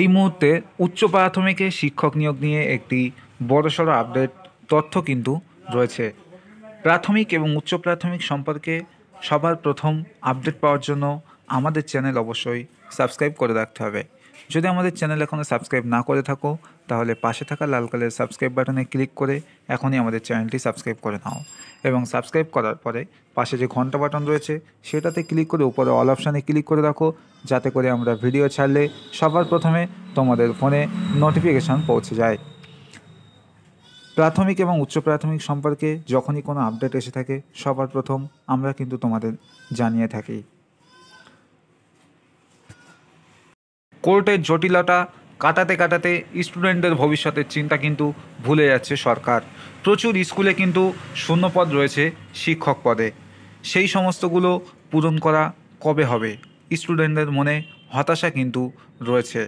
এই মুহূর্তে উচ্চ প্রাথমিকে শিক্ষক নিয়োগ নিয়ে একটি বড়সড় আপডেট তথ্য কিন্তু রয়েছে প্রাথমিক এবং উচ্চ প্রাথমিক সম্পর্কে সবার প্রথম আপডেট পাওয়ার জন্য আমাদের চ্যানেল অবশ্যই সাবস্ক্রাইব করে রাখতে হবে যদি আমাদের চ্যানেল এখনও সাবস্ক্রাইব না করে থাকো তাহলে পাশে থাকা লাল কালের সাবস্ক্রাইব বাটনে ক্লিক করে এখনই আমাদের চ্যানেলটি সাবস্ক্রাইব করে নাও এবং সাবস্ক্রাইব করার পরে পাশে যে ঘন্টা বাটন রয়েছে সেটাতে ক্লিক করে উপরে অল অপশানে ক্লিক করে রাখো যাতে করে আমরা ভিডিও ছাড়লে সবার প্রথমে তোমাদের ফোনে নোটিফিকেশান পৌঁছে যায় প্রাথমিক এবং উচ্চ প্রাথমিক সম্পর্কে যখনই কোনো আপডেট এসে থাকে সবার প্রথম আমরা কিন্তু তোমাদের জানিয়ে থাকি কোর্টের জটিলতা কাটাতে কাটাতে স্টুডেন্টদের ভবিষ্যতের চিন্তা কিন্তু ভুলে যাচ্ছে সরকার প্রচুর স্কুলে কিন্তু শূন্যপদ রয়েছে শিক্ষক পদে সেই সমস্তগুলো পূরণ করা কবে হবে স্টুডেন্টদের মনে হতাশা কিন্তু রয়েছে